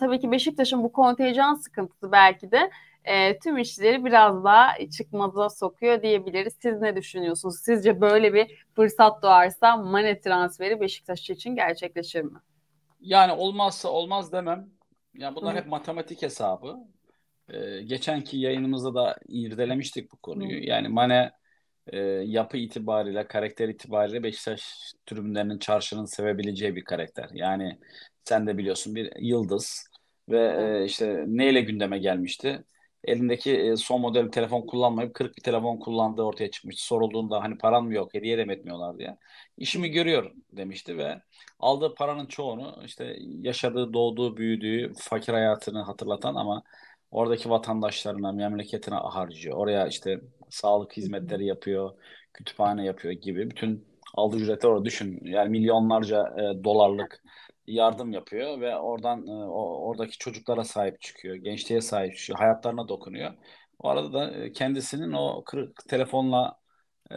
tabii ki Beşiktaş'ın bu kontenjan sıkıntısı belki de e, tüm işleri biraz daha çıkmaza sokuyor diyebiliriz. Siz ne düşünüyorsunuz? Sizce böyle bir fırsat doğarsa Mane transferi Beşiktaş için gerçekleşir mi? Yani olmazsa olmaz demem. Yani bunlar Hı-hı. hep matematik hesabı. Ee, geçenki yayınımızda da irdelemiştik bu konuyu. Hı-hı. Yani Mane e, yapı itibariyle, karakter itibariyle Beşiktaş tribünlerinin çarşının sevebileceği bir karakter. Yani sen de biliyorsun bir yıldız ve e, işte neyle gündeme gelmişti? Elindeki e, son model telefon kullanmayıp kırık bir telefon kullandığı ortaya çıkmıştı. Sorulduğunda hani paran mı yok, hediye de etmiyorlar diye. İşimi görüyor demişti ve aldığı paranın çoğunu işte yaşadığı, doğduğu, büyüdüğü fakir hayatını hatırlatan ama oradaki vatandaşlarına, memleketine harcıyor. Oraya işte sağlık hizmetleri yapıyor, kütüphane yapıyor gibi bütün aldığı ücreti orada düşün. Yani milyonlarca e, dolarlık yardım yapıyor ve oradan e, o, oradaki çocuklara sahip çıkıyor, gençliğe sahip çıkıyor, hayatlarına dokunuyor. O arada da e, kendisinin o kırık telefonla e,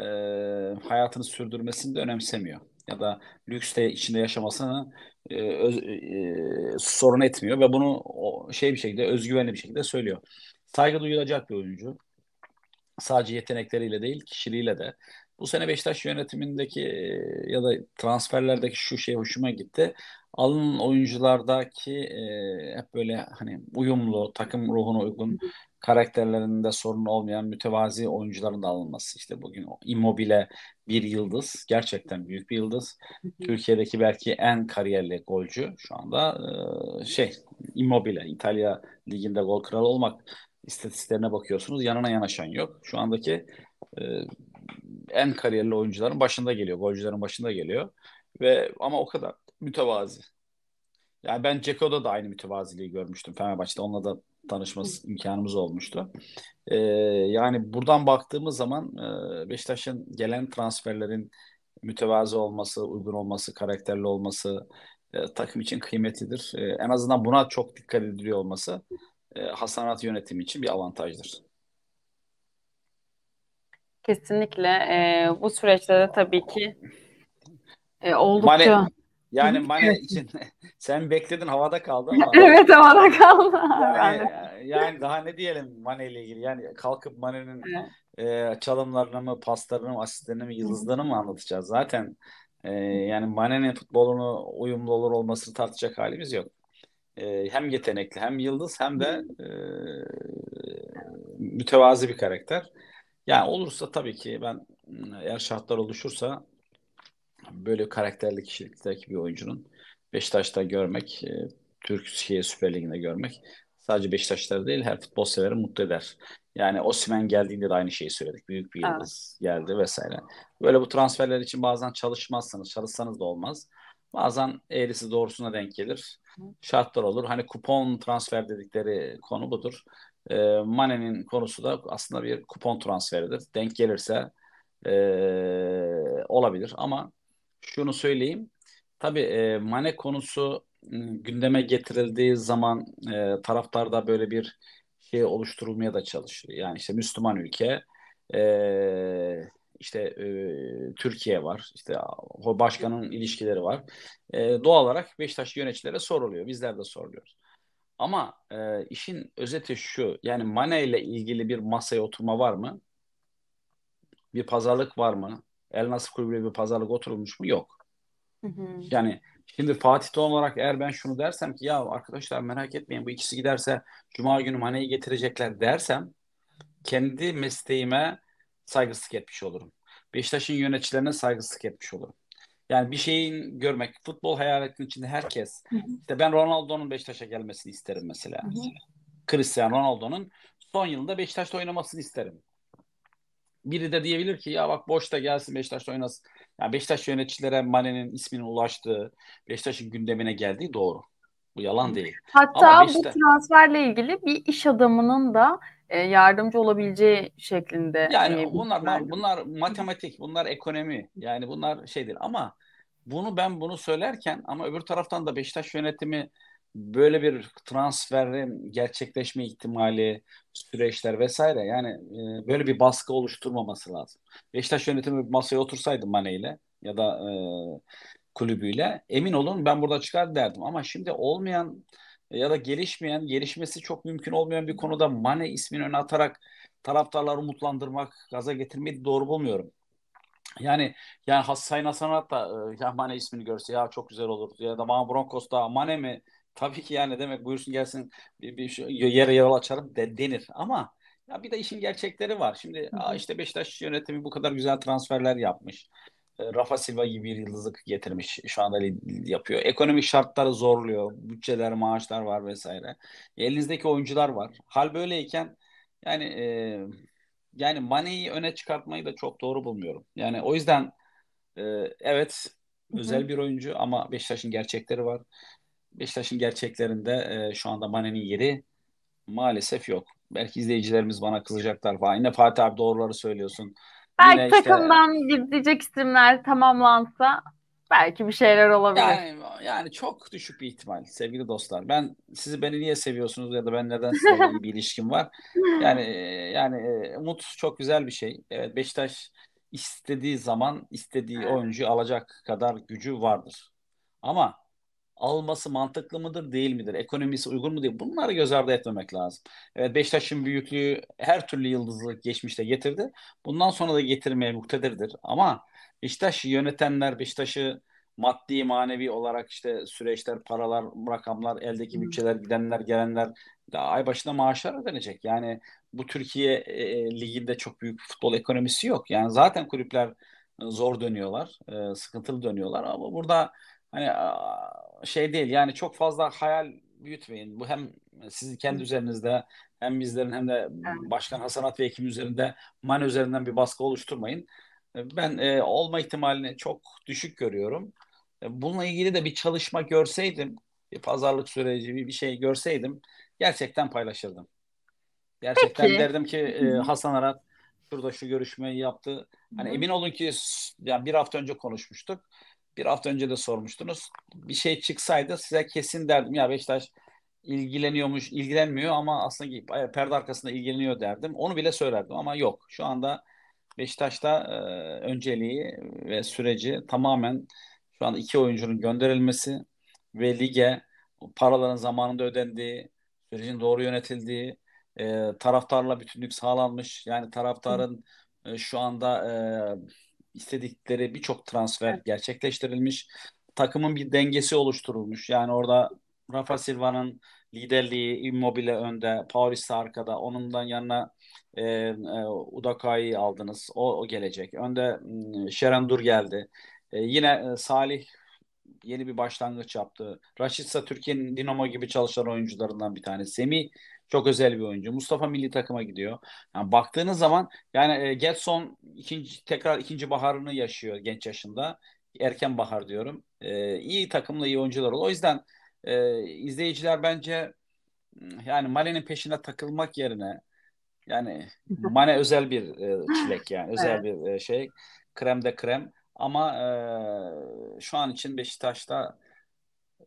hayatını sürdürmesini de önemsemiyor ya da lükste içinde yaşamasını e, öz, e, e, sorun etmiyor ve bunu o, şey bir şekilde özgüvenli bir şekilde söylüyor. Saygı duyulacak bir oyuncu. Sadece yetenekleriyle değil, kişiliğiyle de bu sene Beşiktaş yönetimindeki ya da transferlerdeki şu şey hoşuma gitti. Alın oyunculardaki e, hep böyle hani uyumlu, takım ruhuna uygun karakterlerinde sorun olmayan mütevazi oyuncuların da alınması. İşte bugün Immobile bir yıldız. Gerçekten büyük bir yıldız. Türkiye'deki belki en kariyerli golcü şu anda e, şey Immobile. İtalya Ligi'nde gol kralı olmak istatistiklerine bakıyorsunuz. Yanına yanaşan yok. Şu andaki e, en kariyerli oyuncuların başında geliyor. Golcülerin başında geliyor. Ve ama o kadar mütevazi. Yani ben Ceko'da da aynı mütevaziliği görmüştüm Fenerbahçe'de. Onunla da tanışma imkanımız olmuştu. Ee, yani buradan baktığımız zaman e, Beşiktaş'ın gelen transferlerin mütevazı olması, uygun olması, karakterli olması e, takım için kıymetlidir. E, en azından buna çok dikkat ediliyor olması e, Hasanat yönetimi için bir avantajdır. Kesinlikle. E, bu süreçte de tabii ki e, oldukça... Mane, yani Mane için sen bekledin havada kaldı ama. evet havada kaldı. Yani, yani daha ne diyelim Mane ile ilgili. Yani kalkıp Mane'nin evet. e, çalımlarını mı, paslarını mı, asistlerini mi, yıldızlarını mı anlatacağız? Zaten e, yani Mane'nin futbolunu uyumlu olur olmasını tartacak halimiz yok. E, hem yetenekli hem yıldız hem de e, mütevazi bir karakter. Yani olursa tabii ki ben eğer şartlar oluşursa böyle karakterli kişilikteki bir oyuncunun Beşiktaş'ta görmek, e, Türkiye Süper Ligi'nde görmek sadece Beşiktaşlar değil her futbol severi mutlu eder. Yani Osimen geldiğinde de aynı şeyi söyledik. Büyük bir yıldız evet. geldi vesaire. Böyle bu transferler için bazen çalışmazsanız, çalışsanız da olmaz. Bazen eğrisi doğrusuna denk gelir. Şartlar olur. Hani kupon transfer dedikleri konu budur. E, Mane'nin konusu da aslında bir kupon transferidir. Denk gelirse e, olabilir ama şunu söyleyeyim. Tabii e, Mane konusu gündeme getirildiği zaman e, taraftarda böyle bir şey oluşturulmaya da çalışır. Yani işte Müslüman ülke e, işte e, Türkiye var. İşte başkanın ilişkileri var. E, doğal olarak Beşiktaş yöneticilere soruluyor. Bizler de soruluyoruz. Ama e, işin özeti şu. Yani Mane ile ilgili bir masaya oturma var mı? Bir pazarlık var mı? El Nasır kulübüyle bir pazarlık oturulmuş mu? Yok. Yani şimdi Fatih Doğan olarak eğer ben şunu dersem ki ya arkadaşlar merak etmeyin bu ikisi giderse Cuma günü Mane'yi getirecekler dersem kendi mesleğime saygısızlık etmiş olurum. Beşiktaş'ın yöneticilerine saygısızlık etmiş olurum. Yani bir şeyin görmek. Futbol hayaletinin içinde herkes. İşte ben Ronaldo'nun Beşiktaş'a gelmesini isterim mesela. Cristiano Ronaldo'nun son yılında Beşiktaş'ta oynamasını isterim. Biri de diyebilir ki ya bak boşta gelsin Beşiktaş'ta oynasın. Yani Beşiktaş yöneticilere Mane'nin isminin ulaştığı, Beşiktaş'ın gündemine geldiği doğru. Bu yalan değil. Hatta Ama Beşiktaş... bu transferle ilgili bir iş adamının da e, yardımcı olabileceği şeklinde. Yani e, bunlar verdim. bunlar matematik, bunlar ekonomi. Yani bunlar şeydir ama bunu ben bunu söylerken ama öbür taraftan da Beşiktaş yönetimi böyle bir transferin gerçekleşme ihtimali, süreçler vesaire yani e, böyle bir baskı oluşturmaması lazım. Beşiktaş yönetimi masaya otursaydı Mane ile ya da e, kulübüyle emin olun ben burada çıkar derdim ama şimdi olmayan ya da gelişmeyen, gelişmesi çok mümkün olmayan bir konuda Mane ismini öne atarak taraftarları umutlandırmak, gaza getirmeyi doğru bulmuyorum. Yani yani Sayın Hasan da e, ya Mane ismini görse ya çok güzel olur ya da Van Broncos da Mane mi? Tabii ki yani demek buyursun gelsin bir, bir şu, yere yol açarım de, denir ama ya bir de işin gerçekleri var. Şimdi işte Beşiktaş yönetimi bu kadar güzel transferler yapmış. E, Rafa Silva gibi bir yıldızlık getirmiş. Şu anda yapıyor. Ekonomik şartları zorluyor. Bütçeler, maaşlar var vesaire. Elinizdeki oyuncular var. Hal böyleyken yani e, yani Mane'yi öne çıkartmayı da çok doğru bulmuyorum. Yani o yüzden e, evet özel bir oyuncu ama Beşiktaş'ın gerçekleri var. Beşiktaş'ın gerçeklerinde e, şu anda Mane'nin yeri maalesef yok. Belki izleyicilerimiz bana kızacaklar falan. Yine Fatih abi doğruları söylüyorsun belki Yine takımdan gidecek isimler tamamlansa belki bir şeyler olabilir. Yani, yani çok düşük bir ihtimal sevgili dostlar. Ben sizi beni niye seviyorsunuz ya da ben neden sizinle bir ilişkim var. Yani e, yani e, umut çok güzel bir şey. Evet Beşiktaş istediği zaman istediği evet. oyuncu alacak kadar gücü vardır. Ama alması mantıklı mıdır değil midir? Ekonomisi uygun mu değil? Bunları göz ardı etmemek lazım. Evet Beşiktaş'ın büyüklüğü her türlü yıldızlık geçmişte getirdi. Bundan sonra da getirmeye muktedirdir. Ama Beşiktaş'ı yönetenler, Beşiktaş'ı maddi manevi olarak işte süreçler, paralar, rakamlar, eldeki bütçeler, gidenler, gelenler daha ay başına maaşlar ödenecek. Yani bu Türkiye e, e, liginde çok büyük futbol ekonomisi yok. Yani zaten kulüpler e, zor dönüyorlar, e, sıkıntılı dönüyorlar ama burada hani şey değil yani çok fazla hayal büyütmeyin. Bu hem sizin kendi üzerinizde hem bizlerin hem de Başkan Hasanat ve ekibi üzerinde man üzerinden bir baskı oluşturmayın. E, ben e, olma ihtimalini çok düşük görüyorum. E, bununla ilgili de bir çalışma görseydim, bir pazarlık süreci bir, bir şey görseydim gerçekten paylaşırdım. Gerçekten Peki. derdim ki e, Hasan Arat şurada şu görüşmeyi yaptı. Hani hı emin olun ki yani bir hafta önce konuşmuştuk bir hafta önce de sormuştunuz. Bir şey çıksaydı size kesin derdim ya Beşiktaş ilgileniyormuş, ilgilenmiyor ama aslında perde arkasında ilgileniyor derdim. Onu bile söylerdim ama yok. Şu anda Beşiktaş'ta e, önceliği ve süreci tamamen şu an iki oyuncunun gönderilmesi ve lige paraların zamanında ödendiği, sürecin doğru yönetildiği, e, taraftarla bütünlük sağlanmış. Yani taraftarın e, şu anda e, istedikleri birçok transfer gerçekleştirilmiş. Takımın bir dengesi oluşturulmuş. Yani orada Rafa Silva'nın liderliği Immobile önde, Paulista arkada. Onundan yanına e, e, Udakai'yi aldınız. O, o gelecek. Önde e, geldi. E, yine e, Salih yeni bir başlangıç yaptı. Raşitsa Türkiye'nin Dinamo gibi çalışan oyuncularından bir tanesi. Semi çok özel bir oyuncu. Mustafa milli takıma gidiyor. Yani baktığınız zaman yani e, Getson ikinci tekrar ikinci baharını yaşıyor genç yaşında. Erken bahar diyorum. E, iyi takımla iyi oyuncular ol. O yüzden e, izleyiciler bence yani Male'nin peşine takılmak yerine yani Mane özel bir e, çilek yani özel evet. bir e, şey. Krem de krem. Ama e, şu an için Beşiktaş'ta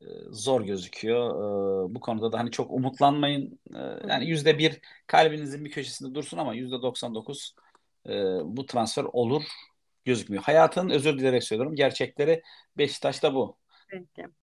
e, zor gözüküyor. E, bu konuda da hani çok umutlanmayın. E, yani yüzde bir kalbinizin bir köşesinde dursun ama yüzde 99 e, bu transfer olur gözükmüyor. Hayatın özür dilerek söylüyorum gerçekleri Beşiktaş'ta bu. Peki.